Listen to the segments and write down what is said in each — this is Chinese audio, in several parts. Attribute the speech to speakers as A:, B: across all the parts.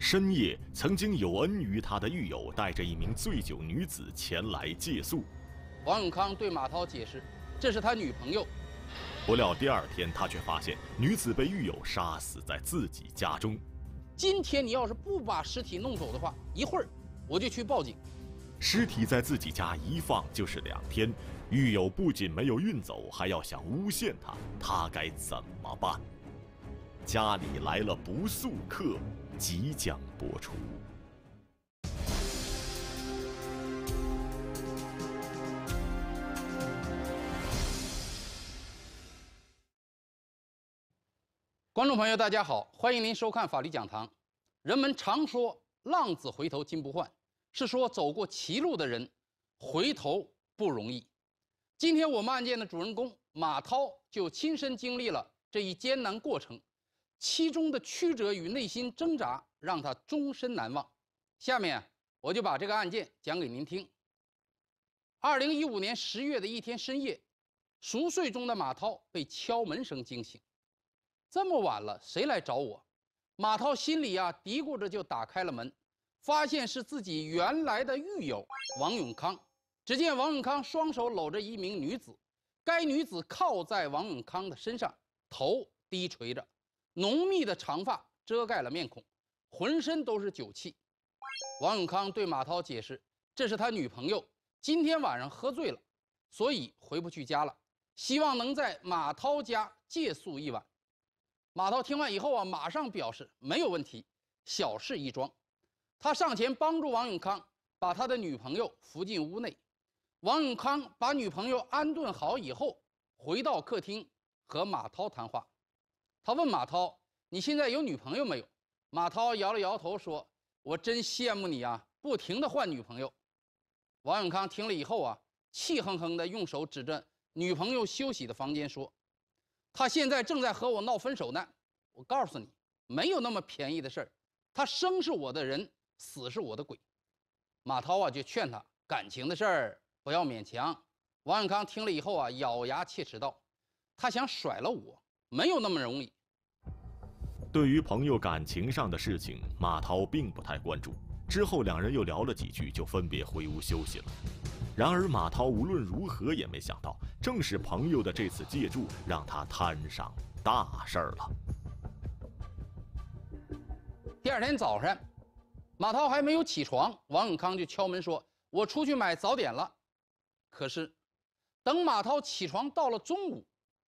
A: 深夜，曾经有恩于他的狱友带着一名醉酒女子前来借宿。
B: 王永康对马涛解释：“这是他女朋友。”
A: 不料第二天，他却发现女子被狱友杀死在自己家中。
B: 今天你要是不把尸体弄走的话，一会儿我就去报警。
A: 尸体在自己家一放就是两天，狱友不仅没有运走，还要想诬陷他，他该怎么办？家里来了不速客。即将播出。
B: 观众朋友，大家好，欢迎您收看《法律讲堂》。人们常说“浪子回头金不换”，是说走过歧路的人回头不容易。今天我们案件的主人公马涛就亲身经历了这一艰难过程。其中的曲折与内心挣扎让他终身难忘。下面我就把这个案件讲给您听。二零一五年十月的一天深夜，熟睡中的马涛被敲门声惊醒。这么晚了，谁来找我？马涛心里啊嘀咕着，就打开了门，发现是自己原来的狱友王永康。只见王永康双手搂着一名女子，该女子靠在王永康的身上，头低垂着。浓密的长发遮盖了面孔，浑身都是酒气。王永康对马涛解释：“这是他女朋友今天晚上喝醉了，所以回不去家了，希望能在马涛家借宿一晚。”马涛听完以后啊，马上表示没有问题，小事一桩。他上前帮助王永康把他的女朋友扶进屋内。王永康把女朋友安顿好以后，回到客厅和马涛谈话。他问马涛：“你现在有女朋友没有？”马涛摇了摇头说：“我真羡慕你啊，不停的换女朋友。”王永康听了以后啊，气哼哼的用手指着女朋友休息的房间说：“她现在正在和我闹分手呢。”我告诉你，没有那么便宜的事儿。她生是我的人，死是我的鬼。马涛啊，就劝他感情的事儿不要勉强。王永康听了以后啊，咬牙切齿道：“他想甩了我，没有那么容易。”
A: 对于朋友感情上的事情，马涛并不太关注。之后两人又聊了几句，就分别回屋休息了。然而马涛无论如何也没想到，正是朋友的这次借助，让他摊上大事儿了。
B: 第二天早上，马涛还没有起床，王永康就敲门说：“我出去买早点了。”可是，等马涛起床到了中午，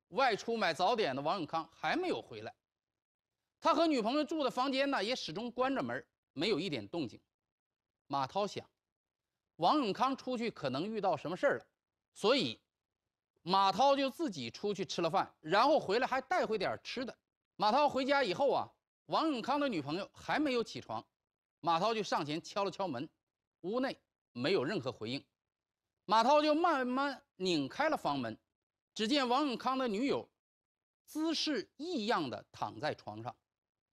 B: 外出买早点的王永康还没有回来。他和女朋友住的房间呢，也始终关着门，没有一点动静。马涛想，王永康出去可能遇到什么事儿了，所以马涛就自己出去吃了饭，然后回来还带回点吃的。马涛回家以后啊，王永康的女朋友还没有起床，马涛就上前敲了敲门，屋内没有任何回应，马涛就慢慢拧开了房门，只见王永康的女友姿势异样的躺在床上。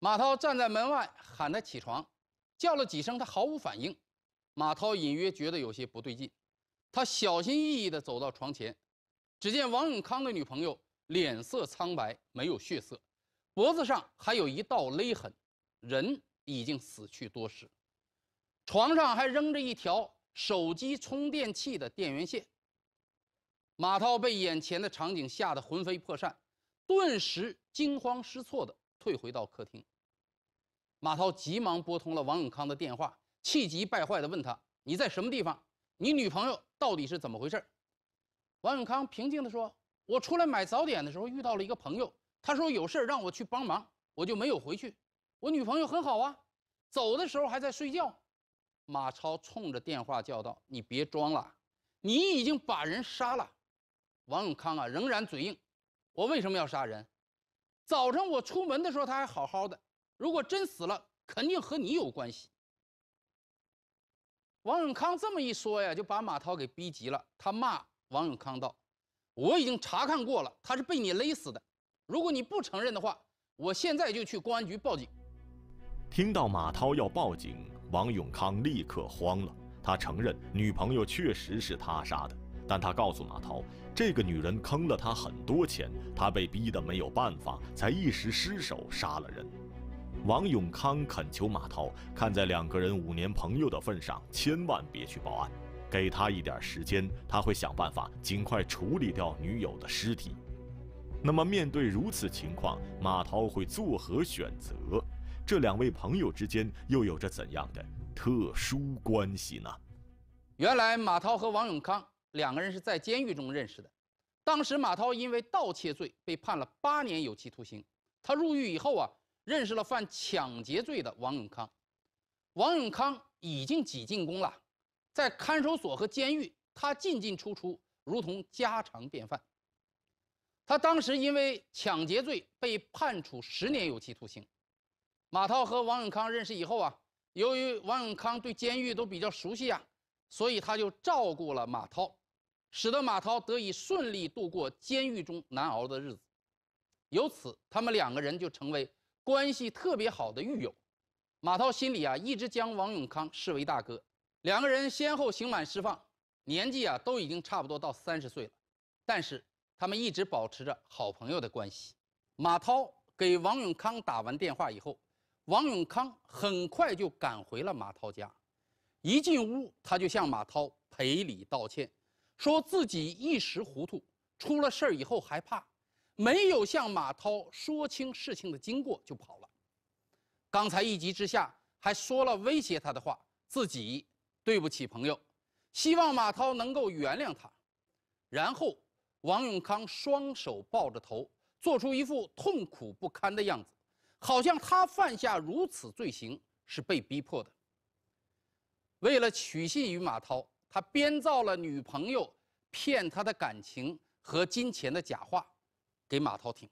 B: 马涛站在门外喊他起床，叫了几声，他毫无反应。马涛隐约觉得有些不对劲，他小心翼翼地走到床前，只见王永康的女朋友脸色苍白，没有血色，脖子上还有一道勒痕，人已经死去多时。床上还扔着一条手机充电器的电源线。马涛被眼前的场景吓得魂飞魄散，顿时惊慌失措的。退回到客厅，马涛急忙拨通了王永康的电话，气急败坏地问他：“你在什么地方？你女朋友到底是怎么回事？”王永康平静地说：“我出来买早点的时候遇到了一个朋友，他说有事让我去帮忙，我就没有回去。我女朋友很好啊，走的时候还在睡觉。”马超冲着电话叫道：“你别装了，你已经把人杀了！”王永康啊，仍然嘴硬：“我为什么要杀人？”早上我出门的时候他还好好的，如果真死了，肯定和你有关系。王永康这么一说呀，就把马涛给逼急了，他骂王永康道：“我已经查看过了，他是被你勒死的。如果你不承认的话，我现在就去公安局报警。”听
A: 到马涛要报警，王永康立刻慌了，他承认女朋友确实是他杀的，但他告诉马涛。这个女人坑了他很多钱，他被逼得没有办法，才一时失手杀了人。王永康恳求马涛，看在两个人五年朋友的份上，千万别去报案，给他一点时间，他会想办法尽快处理掉女友的尸体。那么，面对如此情况，马涛会作何选择？这两位朋友之间又有着怎样的特殊关系呢？
B: 原来，马涛和王永康。两个人是在监狱中认识的，当时马涛因为盗窃罪被判了八年有期徒刑。他入狱以后啊，认识了犯抢劫罪的王永康。王永康已经挤进宫了，在看守所和监狱，他进进出出如同家常便饭。他当时因为抢劫罪被判处十年有期徒刑。马涛和王永康认识以后啊，由于王永康对监狱都比较熟悉啊，所以他就照顾了马涛。使得马涛得以顺利度过监狱中难熬的日子，由此他们两个人就成为关系特别好的狱友。马涛心里啊一直将王永康视为大哥，两个人先后刑满释放，年纪啊都已经差不多到三十岁了，但是他们一直保持着好朋友的关系。马涛给王永康打完电话以后，王永康很快就赶回了马涛家，一进屋他就向马涛赔礼道歉。说自己一时糊涂，出了事儿以后害怕，没有向马涛说清事情的经过就跑了。刚才一急之下还说了威胁他的话，自己对不起朋友，希望马涛能够原谅他。然后王永康双手抱着头，做出一副痛苦不堪的样子，好像他犯下如此罪行是被逼迫的。为了取信于马涛。他编造了女朋友骗他的感情和金钱的假话，给马涛听。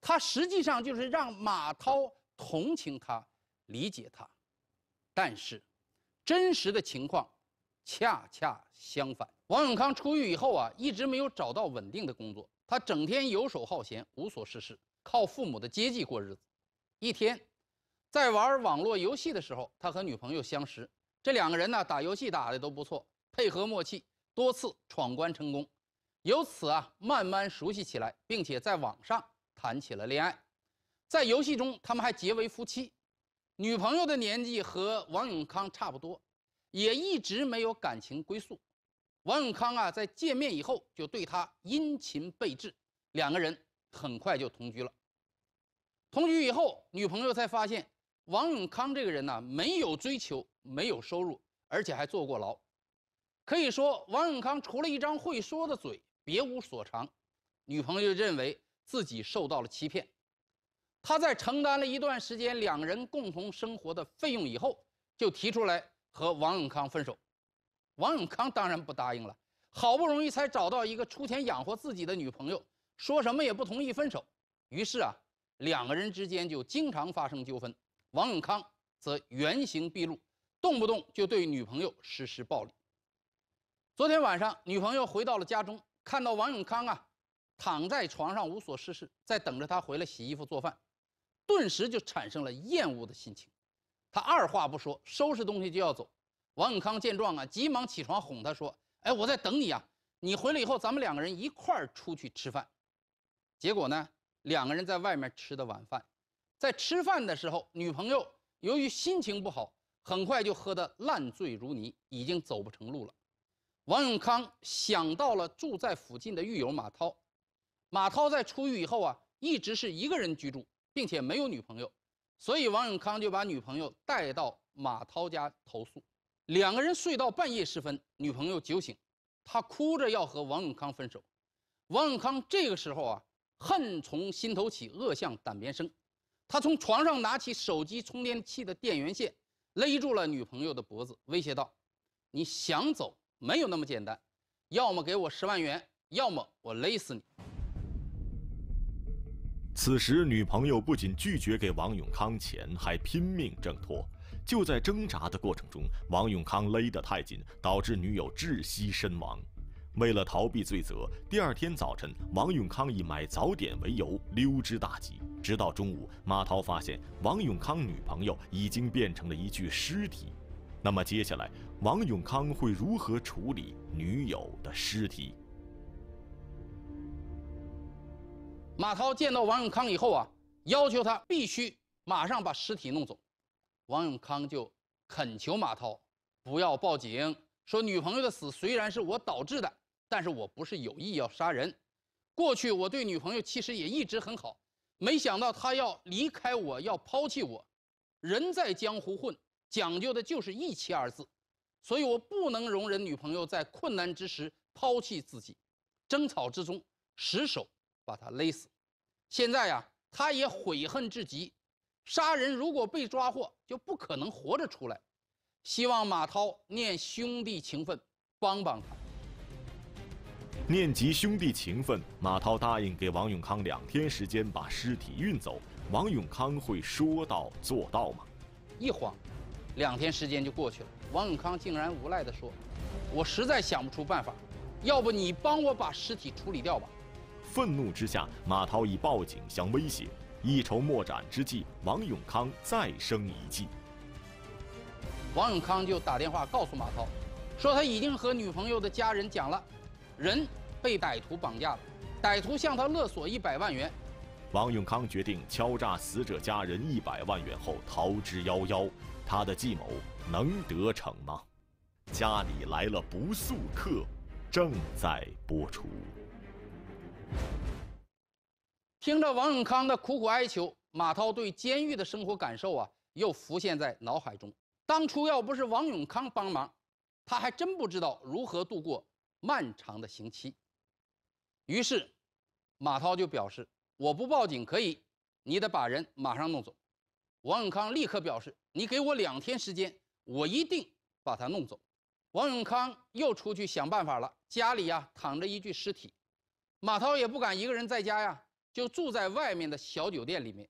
B: 他实际上就是让马涛同情他，理解他。但是，真实的情况恰恰相反。王永康出狱以后啊，一直没有找到稳定的工作，他整天游手好闲，无所事事，靠父母的接济过日子。一天，在玩网络游戏的时候，他和女朋友相识。这两个人呢，打游戏打的都不错，配合默契，多次闯关成功，由此啊慢慢熟悉起来，并且在网上谈起了恋爱，在游戏中他们还结为夫妻，女朋友的年纪和王永康差不多，也一直没有感情归宿。王永康啊，在见面以后就对她殷勤备至，两个人很快就同居了。同居以后，女朋友才发现。王永康这个人呢，没有追求，没有收入，而且还坐过牢，可以说王永康除了一张会说的嘴，别无所长。女朋友认为自己受到了欺骗，他在承担了一段时间两人共同生活的费用以后，就提出来和王永康分手。王永康当然不答应了，好不容易才找到一个出钱养活自己的女朋友，说什么也不同意分手。于是啊，两个人之间就经常发生纠纷。王永康则原形毕露，动不动就对女朋友实施暴力。昨天晚上，女朋友回到了家中，看到王永康啊躺在床上无所事事，在等着他回来洗衣服做饭，顿时就产生了厌恶的心情。他二话不说，收拾东西就要走。王永康见状啊，急忙起床哄他说：“哎，我在等你啊，你回来以后，咱们两个人一块儿出去吃饭。”结果呢，两个人在外面吃的晚饭。在吃饭的时候，女朋友由于心情不好，很快就喝得烂醉如泥，已经走不成路了。王永康想到了住在附近的狱友马涛，马涛在出狱以后啊，一直是一个人居住，并且没有女朋友，所以王永康就把女朋友带到马涛家投诉。两个人睡到半夜时分，女朋友酒醒，她哭着要和王永康分手。王永康这个时候啊，恨从心头起，恶向胆边生。他从床上拿起手机充电器的电源线，勒住了女朋友的脖子，威胁道：“你想走没有那么简单，要么给我十万元，要么我勒死你。”
A: 此时，女朋友不仅拒绝给王永康钱，还拼命挣脱。就在挣扎的过程中，王永康勒得太紧，导致女友窒息身亡。为了逃避罪责，第二天早晨，王永康以买早点为由溜之大吉。直到中午，马涛发现王永康女朋友已经变成了一具尸体。那么接下来，王永康会如何处理女友的尸体？
B: 马涛见到王永康以后啊，要求他必须马上把尸体弄走。王永康就恳求马涛不要报警，说女朋友的死虽然是我导致的。但是我不是有意要杀人，过去我对女朋友其实也一直很好，没想到她要离开我，要抛弃我。人在江湖混，讲究的就是义气二字，所以我不能容忍女朋友在困难之时抛弃自己。争吵之中，失手把她勒死。现在呀，他也悔恨至极，杀人如果被抓获，就不可能活着出来。希望马涛念兄弟情分，帮帮他。
A: 念及兄弟情分，马涛答应给王永康两天时间把尸体运走。王永康会说到做到吗？
B: 一晃，两天时间就过去了。王永康竟然无奈地说：“我实在想不出办法，要不你帮我把尸体处理掉吧。”愤怒之下，
A: 马涛以报警相威胁。一筹莫展之际，王永康再生一计。
B: 王永康就打电话告诉马涛，说他已经和女朋友的家人讲了。人被歹徒绑架了，歹徒向他勒索一百万元，
A: 王永康决定敲诈死者家人一百万元后逃之夭夭，他的计谋能得逞吗？家里来了不速客，正在播出。
B: 听着王永康的苦苦哀求，马涛对监狱的生活感受啊，又浮现在脑海中。当初要不是王永康帮忙，他还真不知道如何度过。漫长的刑期，于是马涛就表示：“我不报警可以，你得把人马上弄走。”王永康立刻表示：“你给我两天时间，我一定把他弄走。”王永康又出去想办法了。家里呀躺着一具尸体，马涛也不敢一个人在家呀，就住在外面的小酒店里面，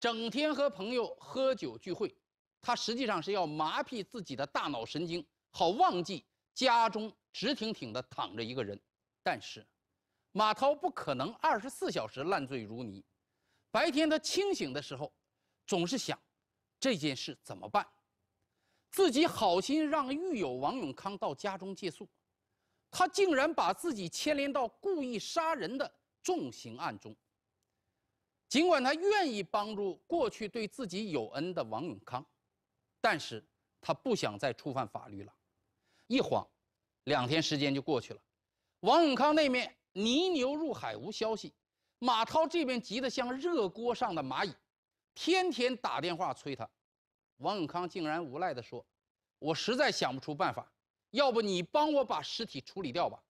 B: 整天和朋友喝酒聚会。他实际上是要麻痹自己的大脑神经，好忘记家中。直挺挺的躺着一个人，但是马涛不可能二十四小时烂醉如泥。白天他清醒的时候，总是想这件事怎么办。自己好心让狱友王永康到家中借宿，他竟然把自己牵连到故意杀人的重刑案中。尽管他愿意帮助过去对自己有恩的王永康，但是他不想再触犯法律了。一晃。两天时间就过去了，王永康那面泥牛入海无消息，马涛这边急得像热锅上的蚂蚁，天天打电话催他。王永康竟然无赖地说：“我实在想不出办法，要不你帮我把尸体处理掉吧。”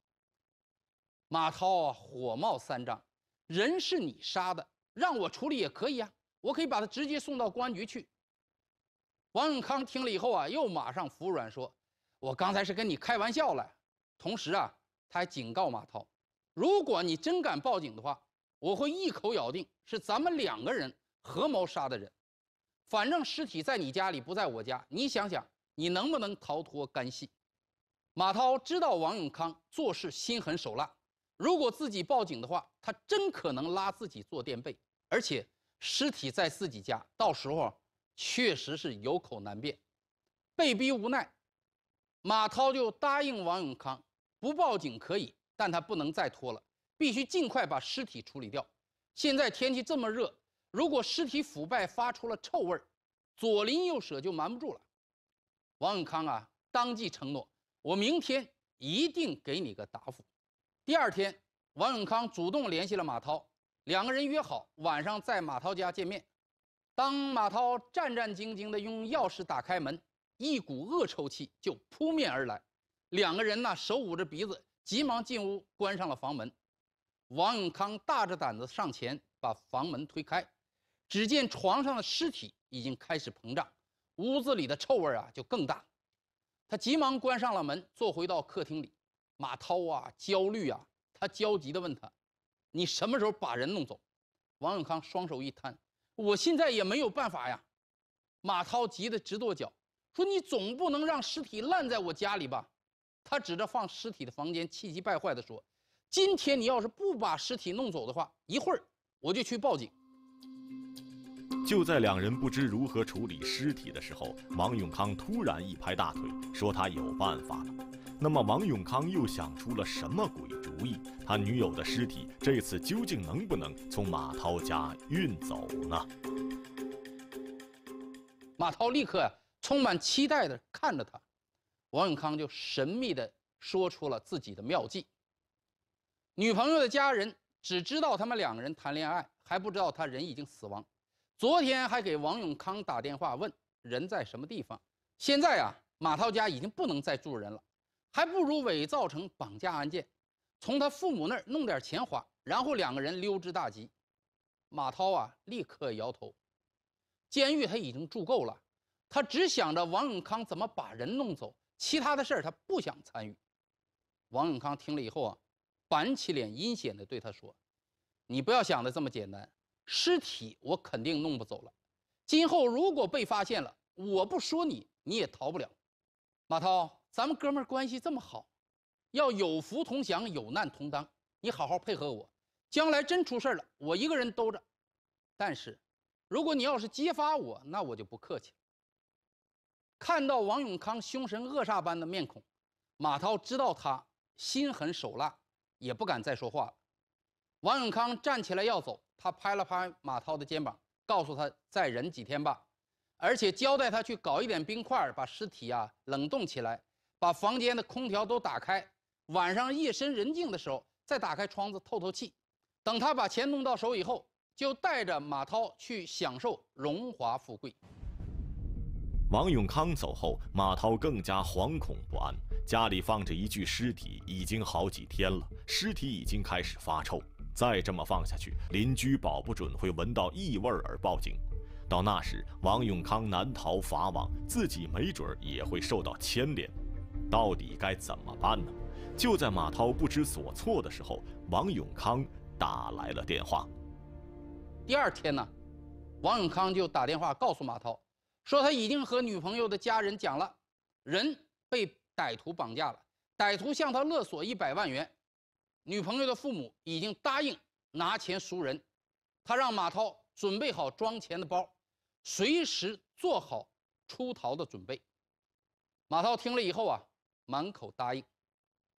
B: 马涛啊火冒三丈：“人是你杀的，让我处理也可以啊，我可以把他直接送到公安局去。”王永康听了以后啊，又马上服软说。我刚才是跟你开玩笑了，同时啊，他还警告马涛，如果你真敢报警的话，我会一口咬定是咱们两个人合谋杀的人。反正尸体在你家里，不在我家，你想想，你能不能逃脱干系？马涛知道王永康做事心狠手辣，如果自己报警的话，他真可能拉自己做垫背，而且尸体在自己家，到时候确实是有口难辩，被逼无奈。马涛就答应王永康，不报警可以，但他不能再拖了，必须尽快把尸体处理掉。现在天气这么热，如果尸体腐败发出了臭味儿，左邻右舍就瞒不住了。王永康啊，当即承诺，我明天一定给你个答复。第二天，王永康主动联系了马涛，两个人约好晚上在马涛家见面。当马涛战战兢兢地用钥匙打开门。一股恶臭气就扑面而来，两个人呢手捂着鼻子，急忙进屋关上了房门。王永康大着胆子上前把房门推开，只见床上的尸体已经开始膨胀，屋子里的臭味啊就更大。他急忙关上了门，坐回到客厅里。马涛啊，焦虑啊，他焦急地问他：“你什么时候把人弄走？”王永康双手一摊：“我现在也没有办法呀。”马涛急得直跺脚。说你总不能让尸体烂在我家里吧？他指着放尸体的房间，气急败坏的说：“今天你要是不把尸体弄走的话，一会儿我就去报警。”
A: 就在两人不知如何处理尸体的时候，王永康突然一拍大腿，说他有办法了。那么王永康又想出了什么鬼主意？他女友的尸体这次究竟能不能从马涛家运走呢？
B: 马涛立刻。充满期待的看着他，王永康就神秘的说出了自己的妙计。女朋友的家人只知道他们两个人谈恋爱，还不知道他人已经死亡。昨天还给王永康打电话问人在什么地方。现在啊，马涛家已经不能再住人了，还不如伪造成绑架案件，从他父母那儿弄点钱花，然后两个人溜之大吉。马涛啊，立刻摇头，监狱他已经住够了。他只想着王永康怎么把人弄走，其他的事儿他不想参与。王永康听了以后啊，板起脸，阴险的对他说：“你不要想的这么简单，尸体我肯定弄不走了。今后如果被发现了，我不说你，你也逃不了。马涛，咱们哥们儿关系这么好，要有福同享，有难同当。你好好配合我，将来真出事了，我一个人兜着。但是，如果你要是揭发我，那我就不客气了。”看到王永康凶神恶煞般的面孔，马涛知道他心狠手辣，也不敢再说话了。王永康站起来要走，他拍了拍马涛的肩膀，告诉他再忍几天吧，而且交代他去搞一点冰块，把尸体啊冷冻起来，把房间的空调都打开，晚上夜深人静的时候再打开窗子透透气。等他把钱弄到手以后，就带着马涛去享受荣华富贵。
A: 王永康走后，马涛更加惶恐不安。家里放着一具尸体，已经好几天了，尸体已经开始发臭。再这么放下去，邻居保不准会闻到异味而报警，到那时，王永康难逃法网，自己没准也会受到牵连。到底该怎么办呢？就在马涛不知所措的时候，王永康打来了电话。
B: 第二天呢，王永康就打电话告诉马涛。说他已经和女朋友的家人讲了，人被歹徒绑架了，歹徒向他勒索一百万元，女朋友的父母已经答应拿钱赎人，他让马涛准备好装钱的包，随时做好出逃的准备。马涛听了以后啊，满口答应。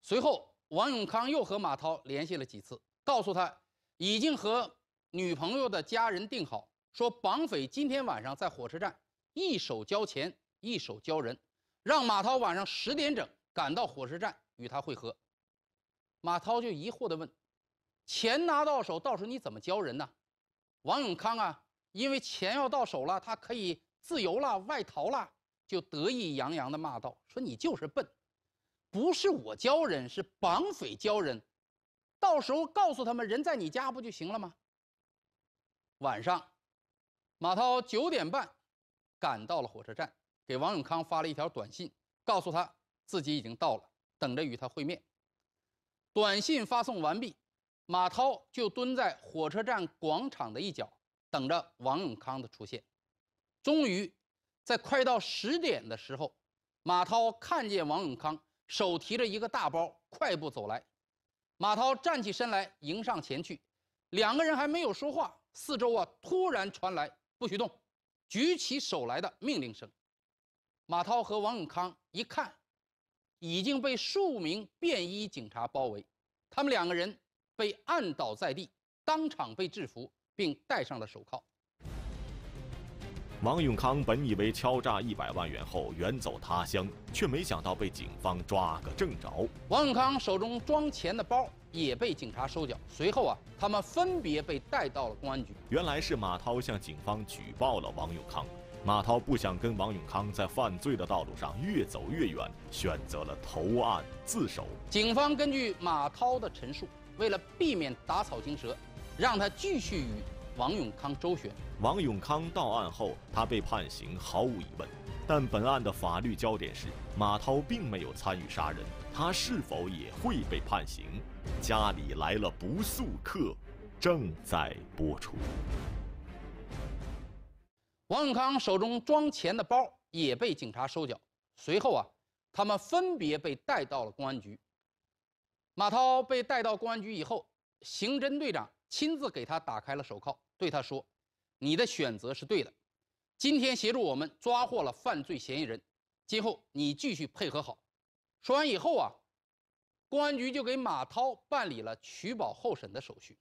B: 随后，王永康又和马涛联系了几次，告诉他已经和女朋友的家人定好，说绑匪今天晚上在火车站。一手交钱，一手交人，让马涛晚上十点整赶到火车站与他会合。马涛就疑惑地问：“钱拿到手，到时候你怎么交人呢？”王永康啊，因为钱要到手了，他可以自由了，外逃了，就得意洋洋地骂道：“说你就是笨，不是我交人，是绑匪交人。到时候告诉他们人在你家不就行了吗？”晚上，马涛九点半。赶到了火车站，给王永康发了一条短信，告诉他自己已经到了，等着与他会面。短信发送完毕，马涛就蹲在火车站广场的一角，等着王永康的出现。终于，在快到十点的时候，马涛看见王永康手提着一个大包，快步走来。马涛站起身来，迎上前去。两个人还没有说话，四周啊，突然传来“不许动”。举起手来的命令声，马涛和王永康一看，已经被数名便衣警察包围，他们两个人被按倒在地，当场被制服并戴上了手铐。
A: 王永康本以为敲诈一百万元后远走他乡，却没想到被警方抓个正着。王永康
B: 手中装钱的包。也被警察
A: 收缴，随后啊，他们分别被带到了公安局。原来是马涛向警方举报了王永康，马涛不想跟王永康在犯罪的道路上越走越远，选择了投案自首。
B: 警方根据马涛的陈述，为了避免打草惊蛇，让他继续与王永康周旋。王永康到案后，他被判刑，毫无疑问。
A: 但本案的法律焦点是马涛并没有参与杀人。他是否也会被判刑？家里来了不速客，正在
B: 播出。王永康手中装钱的包也被警察收缴。随后啊，他们分别被带到了公安局。马涛被带到公安局以后，刑侦队长亲自给他打开了手铐，对他说：“你的选择是对的。今天协助我们抓获了犯罪嫌疑人，今后你继续配合好。”说完以后啊，公安局就给马涛办理了取保候审的手续。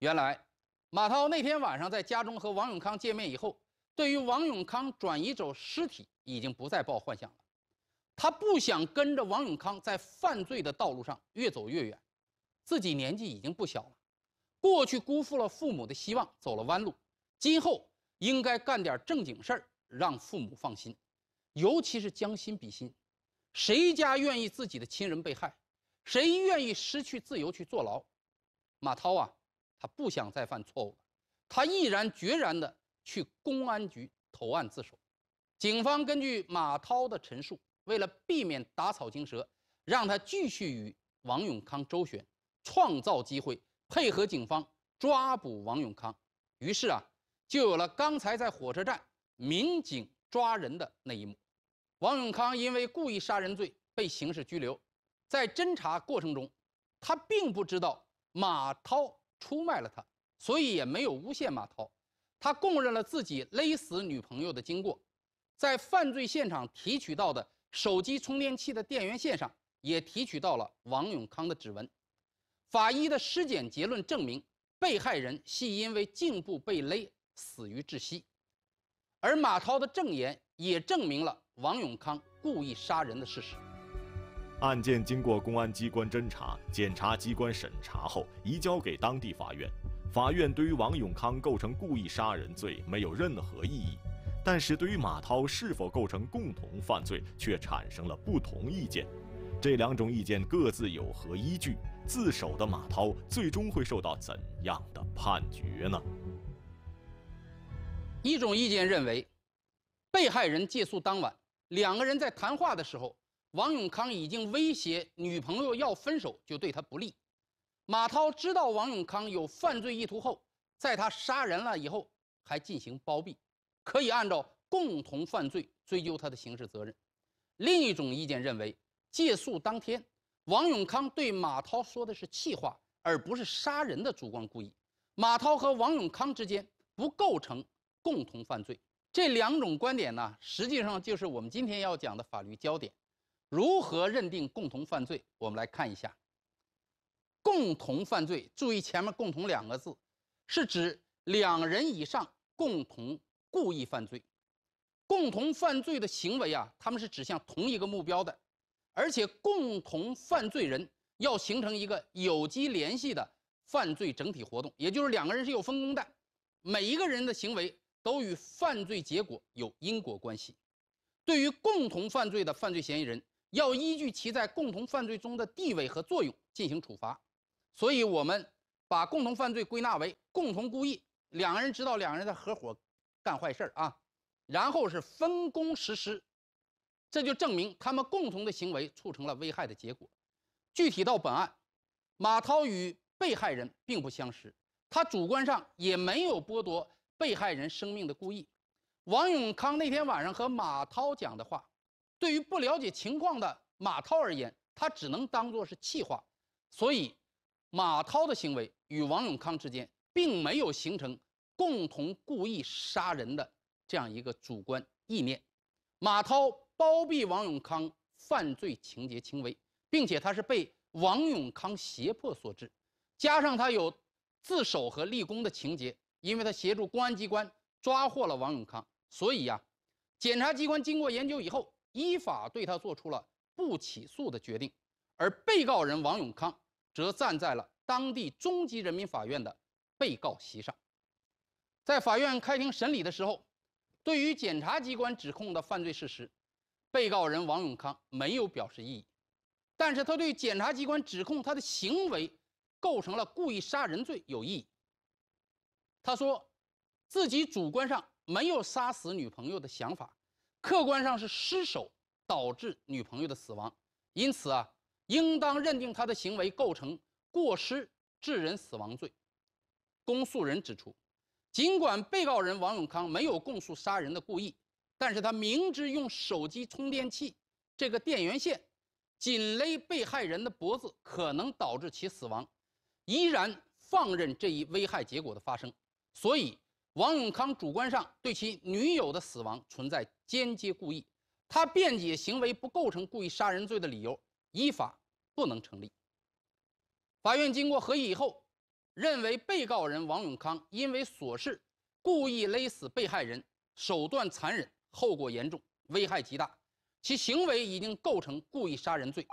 B: 原来，马涛那天晚上在家中和王永康见面以后，对于王永康转移走尸体已经不再抱幻想了。他不想跟着王永康在犯罪的道路上越走越远，自己年纪已经不小了，过去辜负了父母的希望，走了弯路，今后应该干点正经事儿，让父母放心。尤其是将心比心。谁家愿意自己的亲人被害？谁愿意失去自由去坐牢？马涛啊，他不想再犯错误了，他毅然决然地去公安局投案自首。警方根据马涛的陈述，为了避免打草惊蛇，让他继续与王永康周旋，创造机会配合警方抓捕王永康。于是啊，就有了刚才在火车站民警抓人的那一幕。王永康因为故意杀人罪被刑事拘留，在侦查过程中，他并不知道马涛出卖了他，所以也没有诬陷马涛。他供认了自己勒死女朋友的经过，在犯罪现场提取到的手机充电器的电源线上也提取到了王永康的指纹。法医的尸检结论证明，被害人系因为颈部被勒死于窒息，而马涛的证言也证明了。王永康故意杀人的事实。
A: 案件经过公安机关侦查、检察机关审查后，移交给当地法院。法院对于王永康构成故意杀人罪没有任何异议，但是对于马涛是否构成共同犯罪却产生了不同意见。这两种意见各自有何依据？自首的马涛最终会受到怎样的判决呢？
B: 一种意见认为，被害人借宿当晚。两个人在谈话的时候，王永康已经威胁女朋友要分手就对他不利。马涛知道王永康有犯罪意图后，在他杀人了以后还进行包庇，可以按照共同犯罪追究他的刑事责任。另一种意见认为，借宿当天，王永康对马涛说的是气话，而不是杀人的主观故意，马涛和王永康之间不构成共同犯罪。这两种观点呢，实际上就是我们今天要讲的法律焦点：如何认定共同犯罪？我们来看一下。共同犯罪，注意前面“共同”两个字，是指两人以上共同故意犯罪。共同犯罪的行为啊，他们是指向同一个目标的，而且共同犯罪人要形成一个有机联系的犯罪整体活动，也就是两个人是有分工的，每一个人的行为。都与犯罪结果有因果关系。对于共同犯罪的犯罪嫌疑人，要依据其在共同犯罪中的地位和作用进行处罚。所以，我们把共同犯罪归纳为共同故意，两个人知道，两个人在合伙干坏事儿啊，然后是分工实施，这就证明他们共同的行为促成了危害的结果。具体到本案，马涛与被害人并不相识，他主观上也没有剥夺。被害人生命的故意，王永康那天晚上和马涛讲的话，对于不了解情况的马涛而言，他只能当作是气话。所以，马涛的行为与王永康之间并没有形成共同故意杀人的这样一个主观意念。马涛包庇王永康，犯罪情节轻微，并且他是被王永康胁迫所致，加上他有自首和立功的情节。因为他协助公安机关抓获了王永康，所以呀，检察机关经过研究以后，依法对他做出了不起诉的决定。而被告人王永康则站在了当地中级人民法院的被告席上。在法院开庭审理的时候，对于检察机关指控的犯罪事实，被告人王永康没有表示异议，但是他对检察机关指控他的行为构成了故意杀人罪有异议。他说，自己主观上没有杀死女朋友的想法，客观上是失手导致女朋友的死亡，因此啊，应当认定他的行为构成过失致人死亡罪。公诉人指出，尽管被告人王永康没有供述杀人的故意，但是他明知用手机充电器这个电源线紧勒被害人的脖子可能导致其死亡，依然放任这一危害结果的发生。所以，王永康主观上对其女友的死亡存在间接故意，他辩解行为不构成故意杀人罪的理由，依法不能成立。法院经过合议以后，认为被告人王永康因为琐事故意勒死被害人，手段残忍，后果严重，危害极大，其行为已经构成故意杀人罪。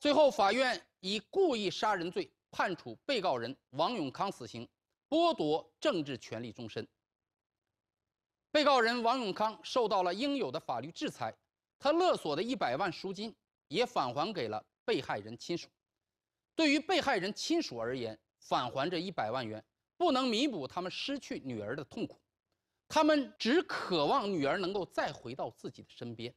B: 最后，法院以故意杀人罪判处被告人王永康死刑。剥夺政治权利终身。被告人王永康受到了应有的法律制裁，他勒索的一百万赎金也返还给了被害人亲属。对于被害人亲属而言，返还这一百万元不能弥补他们失去女儿的痛苦，他们只渴望女儿能够再回到自己的身边。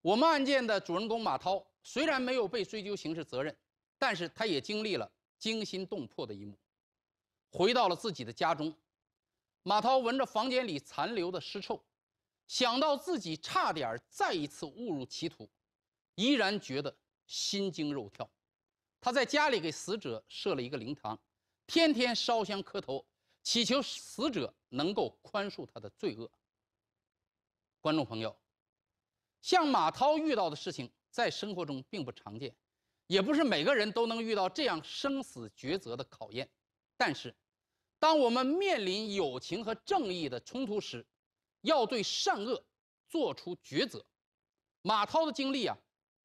B: 我们案件的主人公马涛虽然没有被追究刑事责任，但是他也经历了惊心动魄的一幕。回到了自己的家中，马涛闻着房间里残留的尸臭，想到自己差点再一次误入歧途，依然觉得心惊肉跳。他在家里给死者设了一个灵堂，天天烧香磕头，祈求死者能够宽恕他的罪恶。观众朋友，像马涛遇到的事情，在生活中并不常见，也不是每个人都能遇到这样生死抉择的考验，但是。当我们面临友情和正义的冲突时，要对善恶做出抉择。马涛的经历啊，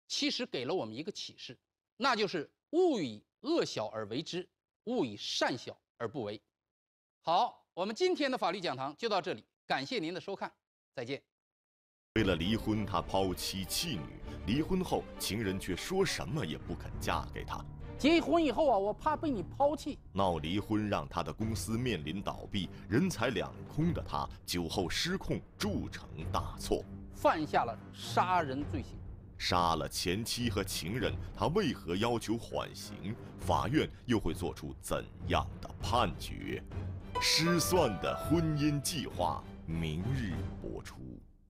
B: 其实给了我们一个启示，那就是勿以恶小而为之，勿以善小而不为。好，我们今天的法律讲堂就到这里，感谢您的收看，再见。
A: 为了离婚，他抛妻弃女；离婚后，情人却说什么也不肯嫁给他。
B: 结婚以后啊，我怕被你抛弃。
A: 闹离婚让他的公司面临倒闭，人财两空的他酒后失控，铸成大错，
B: 犯下了杀人罪行，
A: 杀了前妻和情人。他为何要求缓刑？法院又会做出怎样的判决？失算的婚姻计划明日播出。